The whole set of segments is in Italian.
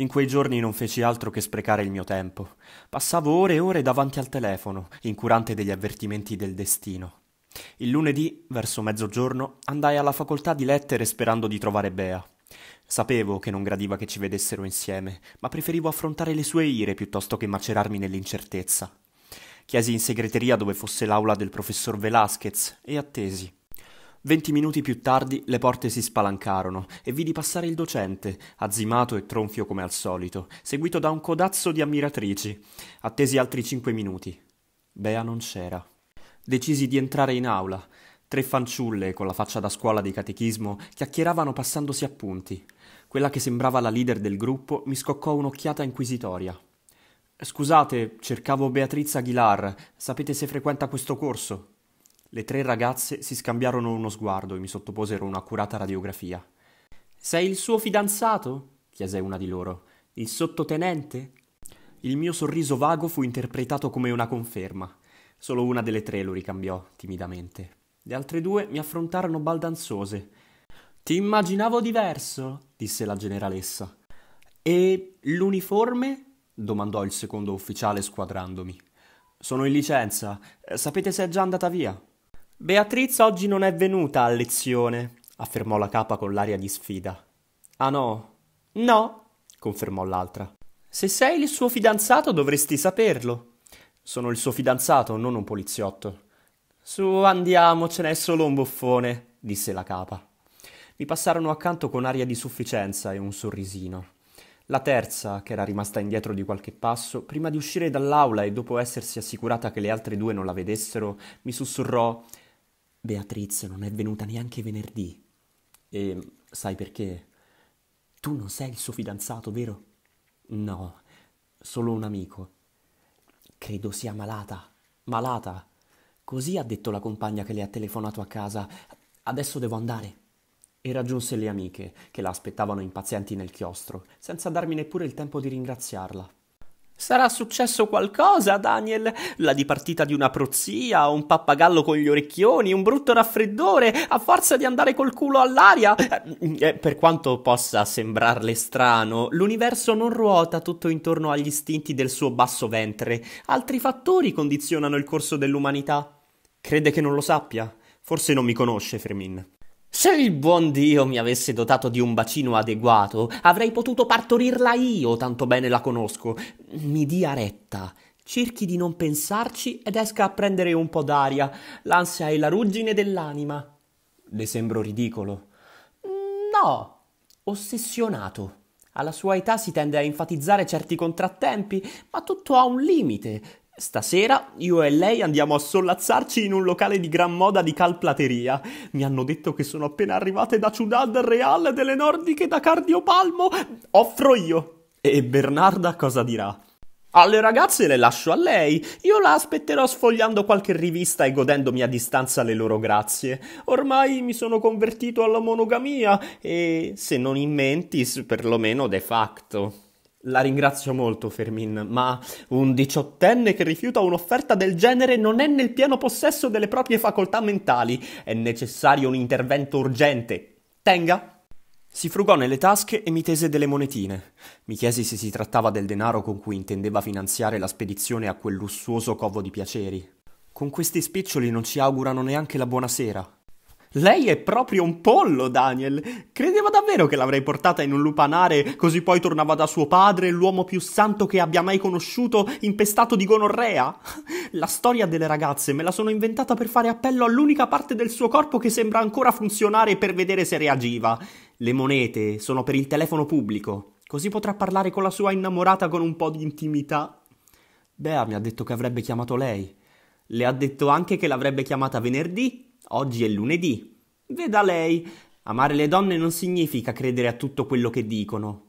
In quei giorni non feci altro che sprecare il mio tempo. Passavo ore e ore davanti al telefono, incurante degli avvertimenti del destino. Il lunedì, verso mezzogiorno, andai alla facoltà di lettere sperando di trovare Bea. Sapevo che non gradiva che ci vedessero insieme, ma preferivo affrontare le sue ire piuttosto che macerarmi nell'incertezza. Chiesi in segreteria dove fosse l'aula del professor Velasquez e attesi. Venti minuti più tardi le porte si spalancarono e vidi passare il docente, azzimato e tronfio come al solito, seguito da un codazzo di ammiratrici. Attesi altri cinque minuti. Bea non c'era. Decisi di entrare in aula. Tre fanciulle, con la faccia da scuola di catechismo, chiacchieravano passandosi appunti. Quella che sembrava la leader del gruppo mi scoccò un'occhiata inquisitoria. Scusate, cercavo Beatriz Aguilar. Sapete se frequenta questo corso? Le tre ragazze si scambiarono uno sguardo e mi sottoposero un'accurata radiografia. Sei il suo fidanzato? chiese una di loro. Il sottotenente? Il mio sorriso vago fu interpretato come una conferma. Solo una delle tre lo ricambiò timidamente. Le altre due mi affrontarono baldanzose. Ti immaginavo diverso, disse la generalessa. E l'uniforme? domandò il secondo ufficiale squadrandomi. Sono in licenza. Sapete se è già andata via? Beatriz oggi non è venuta a lezione, affermò la capa con l'aria di sfida. Ah no? No, confermò l'altra. Se sei il suo fidanzato dovresti saperlo. Sono il suo fidanzato, non un poliziotto. Su, andiamo, ce n'è solo un buffone, disse la capa. Mi passarono accanto con aria di sufficienza e un sorrisino. La terza, che era rimasta indietro di qualche passo, prima di uscire dall'aula e dopo essersi assicurata che le altre due non la vedessero, mi sussurrò Beatriz non è venuta neanche venerdì. E sai perché? Tu non sei il suo fidanzato, vero? No, solo un amico. Credo sia malata. Malata. Così ha detto la compagna che le ha telefonato a casa. Adesso devo andare. E raggiunse le amiche, che la aspettavano impazienti nel chiostro, senza darmi neppure il tempo di ringraziarla. Sarà successo qualcosa, Daniel? La dipartita di una prozia, un pappagallo con gli orecchioni, un brutto raffreddore, a forza di andare col culo all'aria? Eh, eh, per quanto possa sembrarle strano, l'universo non ruota tutto intorno agli istinti del suo basso ventre. Altri fattori condizionano il corso dell'umanità. Crede che non lo sappia? Forse non mi conosce, Fermin. Se il buon Dio mi avesse dotato di un bacino adeguato, avrei potuto partorirla io, tanto bene la conosco. Mi dia retta. Cerchi di non pensarci ed esca a prendere un po' d'aria. L'ansia è la ruggine dell'anima. Le sembro ridicolo. No, ossessionato. Alla sua età si tende a enfatizzare certi contrattempi, ma tutto ha un limite. Stasera io e lei andiamo a sollazzarci in un locale di gran moda di calplateria. Mi hanno detto che sono appena arrivate da Ciudad Real delle Nordiche da Cardiopalmo. Offro io. E Bernarda cosa dirà? Alle ragazze le lascio a lei. Io la aspetterò sfogliando qualche rivista e godendomi a distanza le loro grazie. Ormai mi sono convertito alla monogamia e, se non in mentis, perlomeno de facto. La ringrazio molto, Fermin, ma un diciottenne che rifiuta un'offerta del genere non è nel pieno possesso delle proprie facoltà mentali. È necessario un intervento urgente. Tenga! Si frugò nelle tasche e mi tese delle monetine. Mi chiesi se si trattava del denaro con cui intendeva finanziare la spedizione a quel lussuoso covo di piaceri. Con questi spiccioli non ci augurano neanche la buonasera. Lei è proprio un pollo, Daniel. Credeva davvero che l'avrei portata in un lupanare, così poi tornava da suo padre, l'uomo più santo che abbia mai conosciuto, impestato di gonorrea? La storia delle ragazze me la sono inventata per fare appello all'unica parte del suo corpo che sembra ancora funzionare per vedere se reagiva. Le monete sono per il telefono pubblico, così potrà parlare con la sua innamorata con un po' di intimità. Bea mi ha detto che avrebbe chiamato lei. Le ha detto anche che l'avrebbe chiamata venerdì Oggi è lunedì. Veda lei, amare le donne non significa credere a tutto quello che dicono.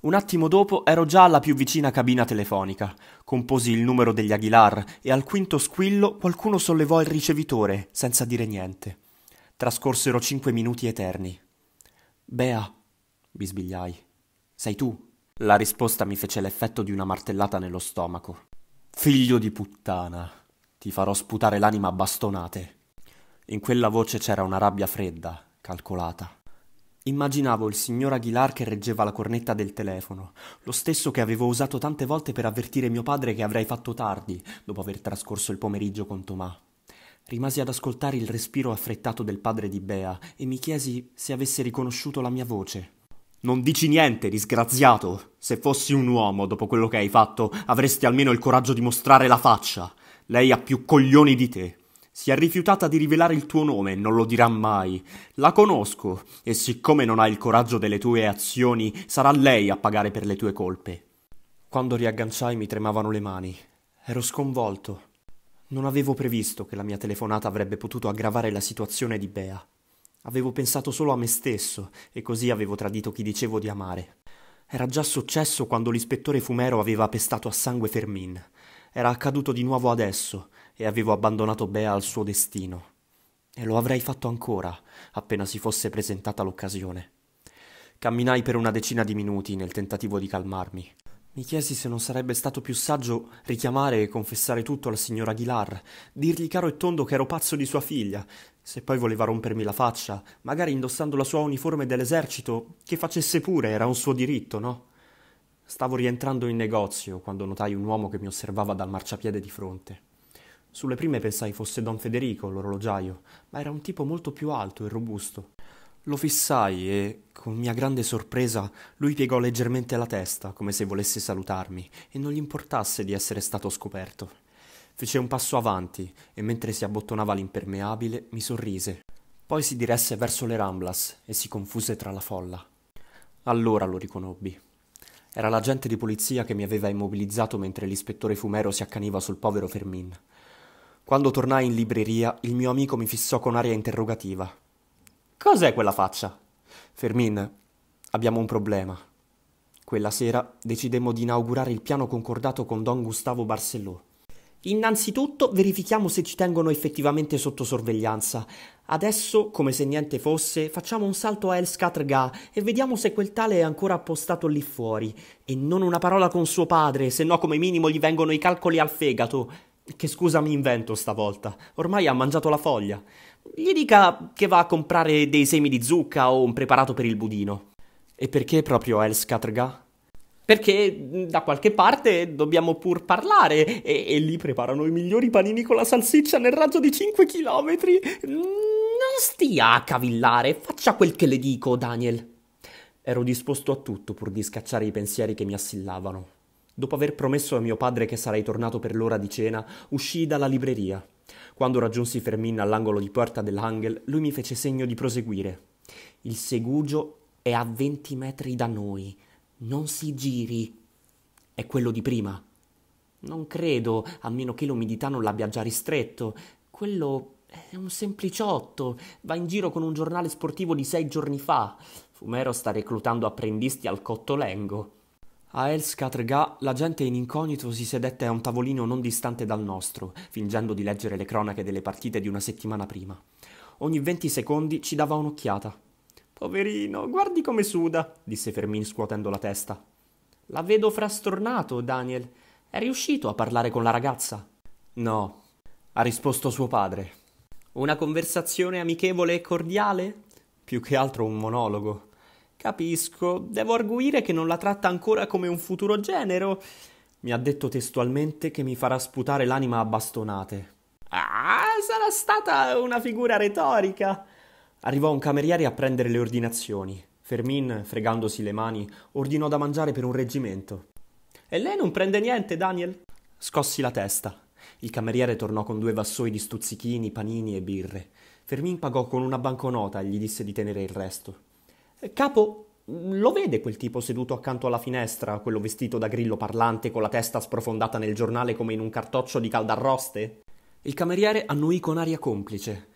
Un attimo dopo ero già alla più vicina cabina telefonica. Composi il numero degli Aguilar e al quinto squillo qualcuno sollevò il ricevitore, senza dire niente. Trascorsero cinque minuti eterni. Bea, bisbigliai. Sei tu? La risposta mi fece l'effetto di una martellata nello stomaco. Figlio di puttana, ti farò sputare l'anima a bastonate. In quella voce c'era una rabbia fredda, calcolata. Immaginavo il signor Aguilar che reggeva la cornetta del telefono, lo stesso che avevo usato tante volte per avvertire mio padre che avrei fatto tardi, dopo aver trascorso il pomeriggio con Tomà. Rimasi ad ascoltare il respiro affrettato del padre di Bea e mi chiesi se avesse riconosciuto la mia voce. Non dici niente, disgraziato. Se fossi un uomo, dopo quello che hai fatto, avresti almeno il coraggio di mostrare la faccia. Lei ha più coglioni di te. Si è rifiutata di rivelare il tuo nome, non lo dirà mai. La conosco, e siccome non ha il coraggio delle tue azioni, sarà lei a pagare per le tue colpe. Quando riagganciai mi tremavano le mani. Ero sconvolto. Non avevo previsto che la mia telefonata avrebbe potuto aggravare la situazione di Bea. Avevo pensato solo a me stesso, e così avevo tradito chi dicevo di amare. Era già successo quando l'ispettore Fumero aveva pestato a sangue Fermin. Era accaduto di nuovo adesso, e avevo abbandonato Bea al suo destino. E lo avrei fatto ancora, appena si fosse presentata l'occasione. Camminai per una decina di minuti nel tentativo di calmarmi. Mi chiesi se non sarebbe stato più saggio richiamare e confessare tutto al signor Aguilar, dirgli caro e tondo che ero pazzo di sua figlia. Se poi voleva rompermi la faccia, magari indossando la sua uniforme dell'esercito, che facesse pure, era un suo diritto, no? Stavo rientrando in negozio quando notai un uomo che mi osservava dal marciapiede di fronte. Sulle prime pensai fosse don Federico, l'orologiaio, ma era un tipo molto più alto e robusto. Lo fissai e, con mia grande sorpresa, lui piegò leggermente la testa, come se volesse salutarmi, e non gli importasse di essere stato scoperto. Fece un passo avanti e, mentre si abbottonava l'impermeabile, mi sorrise. Poi si diresse verso le Ramblas e si confuse tra la folla. Allora lo riconobbi. Era l'agente di polizia che mi aveva immobilizzato mentre l'ispettore Fumero si accaniva sul povero Fermin. Quando tornai in libreria, il mio amico mi fissò con aria interrogativa. Cos'è quella faccia? Fermin, abbiamo un problema. Quella sera decidemmo di inaugurare il piano concordato con Don Gustavo Barcellò. Innanzitutto verifichiamo se ci tengono effettivamente sotto sorveglianza. Adesso, come se niente fosse, facciamo un salto a Elskatrga e vediamo se quel tale è ancora appostato lì fuori. E non una parola con suo padre, se no come minimo gli vengono i calcoli al fegato. Che scusa mi invento stavolta? Ormai ha mangiato la foglia. Gli dica che va a comprare dei semi di zucca o un preparato per il budino. E perché proprio Elskatrga? Perché mm, da qualche parte dobbiamo pur parlare e, e, lì preparano i migliori panini con la salsiccia nel raggio di 5 km. Mm, non stia a cavillare, faccia quel che le dico, Daniel. Ero disposto a tutto pur di scacciare i pensieri che mi assillavano. Dopo aver promesso a mio padre che sarei tornato per l'ora di cena, uscii dalla libreria. Quando raggiunsi Fermin all'angolo di Porta dell'Angel, lui mi fece segno di proseguire. Il segugio è a venti metri da noi. Non si giri. È quello di prima. Non credo, a meno che l'umidità non l'abbia già ristretto. Quello è un sempliciotto. Va in giro con un giornale sportivo di sei giorni fa. Fumero sta reclutando apprendisti al Cottolengo. A Elskatr-Ga la gente in incognito si sedette a un tavolino non distante dal nostro, fingendo di leggere le cronache delle partite di una settimana prima. Ogni venti secondi ci dava un'occhiata. Poverino, guardi come suda, disse Fermin scuotendo la testa. La vedo frastornato, Daniel. È riuscito a parlare con la ragazza? No, ha risposto suo padre. Una conversazione amichevole e cordiale? Più che altro un monologo. Capisco, devo arguire che non la tratta ancora come un futuro genero. Mi ha detto testualmente che mi farà sputare l'anima a bastonate. Ah, sarà stata una figura retorica. Arrivò un cameriere a prendere le ordinazioni. Fermin, fregandosi le mani, ordinò da mangiare per un reggimento. E lei non prende niente, Daniel? Scossi la testa. Il cameriere tornò con due vassoi di stuzzichini, panini e birre. Fermin pagò con una banconota e gli disse di tenere il resto. Eh, capo, mm, lo vede quel tipo seduto accanto alla finestra, quello vestito da grillo parlante con la testa sprofondata nel giornale come in un cartoccio di caldarroste? Il cameriere annuì con aria complice.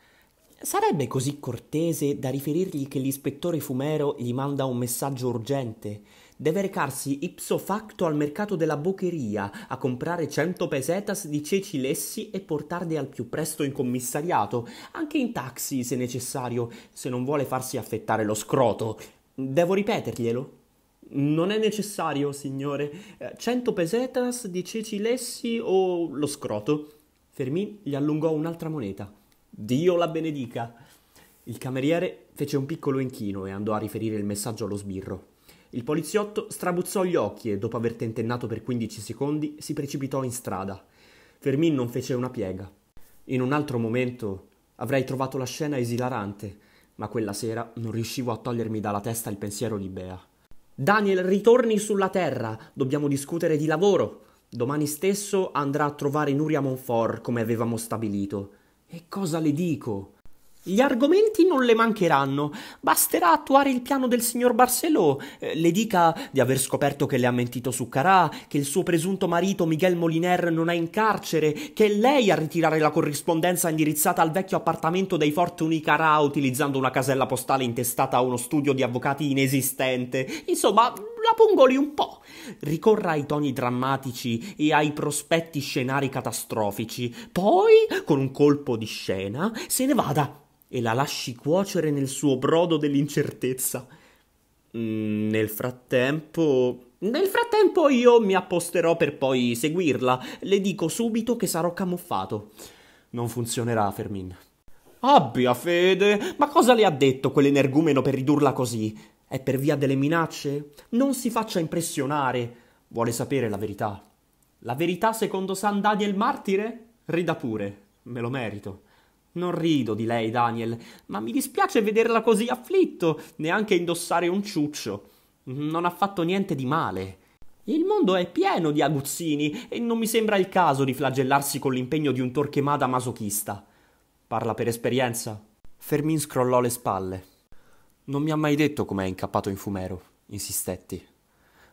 Sarebbe così cortese da riferirgli che l'ispettore Fumero gli manda un messaggio urgente deve recarsi ipso facto al mercato della boccheria a comprare 100 pesetas di ceci lessi e portarli al più presto in commissariato, anche in taxi se necessario, se non vuole farsi affettare lo scroto. Devo ripeterglielo? Non è necessario, signore. 100 eh, pesetas di ceci lessi o lo scroto? Fermin gli allungò un'altra moneta. Dio la benedica. Il cameriere fece un piccolo inchino e andò a riferire il messaggio allo sbirro. Il poliziotto strabuzzò gli occhi e, dopo aver tentennato per 15 secondi, si precipitò in strada. Fermin non fece una piega. In un altro momento avrei trovato la scena esilarante, ma quella sera non riuscivo a togliermi dalla testa il pensiero di Bea. Daniel, ritorni sulla terra, dobbiamo discutere di lavoro. Domani stesso andrà a trovare Nuria Monfort, come avevamo stabilito. E cosa le dico? Gli argomenti non le mancheranno, basterà attuare il piano del signor Barcelò, eh, le dica di aver scoperto che le ha mentito su Carà, che il suo presunto marito Miguel Moliner non è in carcere, che è lei a ritirare la corrispondenza indirizzata al vecchio appartamento dei Fortuni Carà utilizzando una casella postale intestata a uno studio di avvocati inesistente. Insomma, la pungoli un po'. Ricorra ai toni drammatici e ai prospetti scenari catastrofici. Poi, con un colpo di scena, se ne vada e la lasci cuocere nel suo brodo dell'incertezza. Mm, nel frattempo... Nel frattempo io mi apposterò per poi seguirla. Le dico subito che sarò camuffato. Non funzionerà, Fermin. Abbia fede! Ma cosa le ha detto quell'energumeno per ridurla così? È per via delle minacce? Non si faccia impressionare. Vuole sapere la verità. La verità secondo San Daniel Martire? Rida pure. Me lo merito. Non rido di lei, Daniel, ma mi dispiace vederla così afflitto, neanche indossare un ciuccio. Non ha fatto niente di male. Il mondo è pieno di aguzzini e non mi sembra il caso di flagellarsi con l'impegno di un torchemada masochista. Parla per esperienza. Fermin scrollò le spalle. Non mi ha mai detto come è incappato in fumero, insistetti.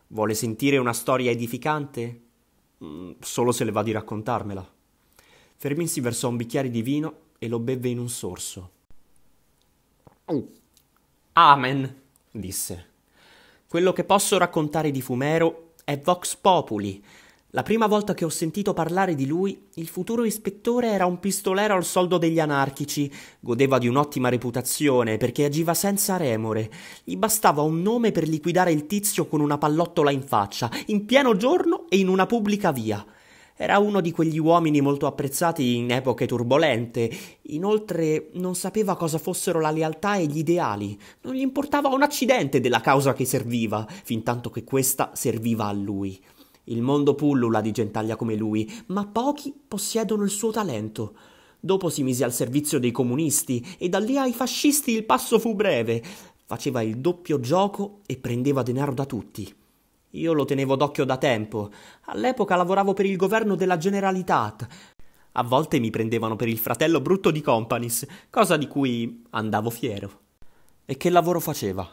Vuole sentire una storia edificante? Mm, solo se le va di raccontarmela. Fermin si versò un bicchiere di vino e lo bevve in un sorso. Mm. Amen, disse. Quello che posso raccontare di Fumero è Vox Populi. La prima volta che ho sentito parlare di lui, il futuro ispettore era un pistolero al soldo degli anarchici, godeva di un'ottima reputazione perché agiva senza remore. Gli bastava un nome per liquidare il tizio con una pallottola in faccia, in pieno giorno e in una pubblica via. Era uno di quegli uomini molto apprezzati in epoche turbolente. Inoltre non sapeva cosa fossero la lealtà e gli ideali. Non gli importava un accidente della causa che serviva, fin tanto che questa serviva a lui. Il mondo pullula di gentaglia come lui, ma pochi possiedono il suo talento. Dopo si mise al servizio dei comunisti e da lì ai fascisti il passo fu breve. Faceva il doppio gioco e prendeva denaro da tutti. Io lo tenevo d'occhio da tempo. All'epoca lavoravo per il governo della Generalitat. A volte mi prendevano per il fratello brutto di Companies, cosa di cui andavo fiero. E che lavoro faceva?